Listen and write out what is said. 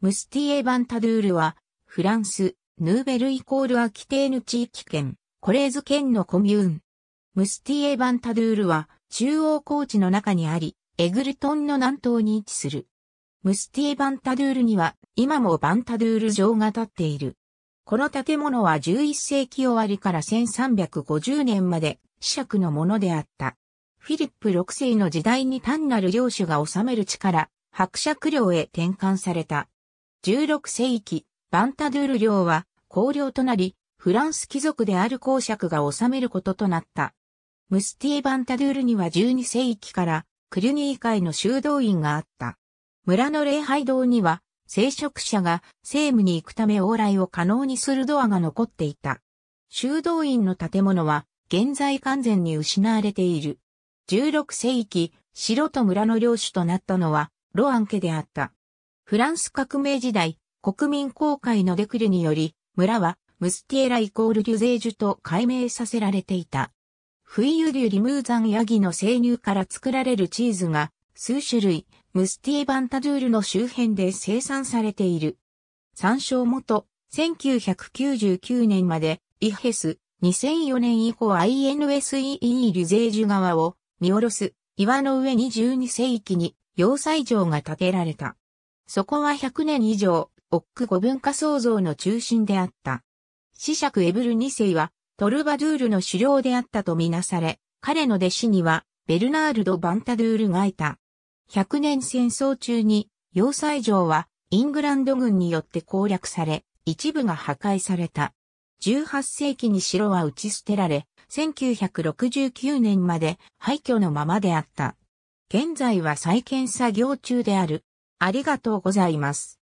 ムスティエ・バンタドゥールは、フランス、ヌーベルイコールアキテーヌ地域圏、コレーズ県のコミューン。ムスティエ・バンタドゥールは、中央高地の中にあり、エグルトンの南東に位置する。ムスティエ・バンタドゥールには、今もバンタドゥール城が建っている。この建物は11世紀終わりから1350年まで、尺のものであった。フィリップ6世の時代に単なる領主が治める力、伯爵領へ転換された。16世紀、バンタドゥール領は公領となり、フランス貴族である公爵が治めることとなった。ムスティバンタドゥールには12世紀からクリュニー会の修道院があった。村の礼拝堂には、聖職者が政務に行くため往来を可能にするドアが残っていた。修道院の建物は現在完全に失われている。16世紀、城と村の領主となったのはロアン家であった。フランス革命時代、国民公会のデクルにより、村はムスティエライコールリュゼージュと改名させられていた。フイユリュリムーザンヤギの生乳から作られるチーズが数種類、ムスティエバンタドゥールの周辺で生産されている。参照元、1999年まで、イヘス、2004年以降 INSEE リュゼージュ川を見下ろす岩の上に12世紀に要塞城が建てられた。そこは100年以上、オック語文化創造の中心であった。子爵エブル2世は、トルバドゥールの狩猟であったとみなされ、彼の弟子には、ベルナールド・バンタドゥールがいた。100年戦争中に、要塞城は、イングランド軍によって攻略され、一部が破壊された。18世紀に城は打ち捨てられ、1969年まで廃墟のままであった。現在は再建作業中である。ありがとうございます。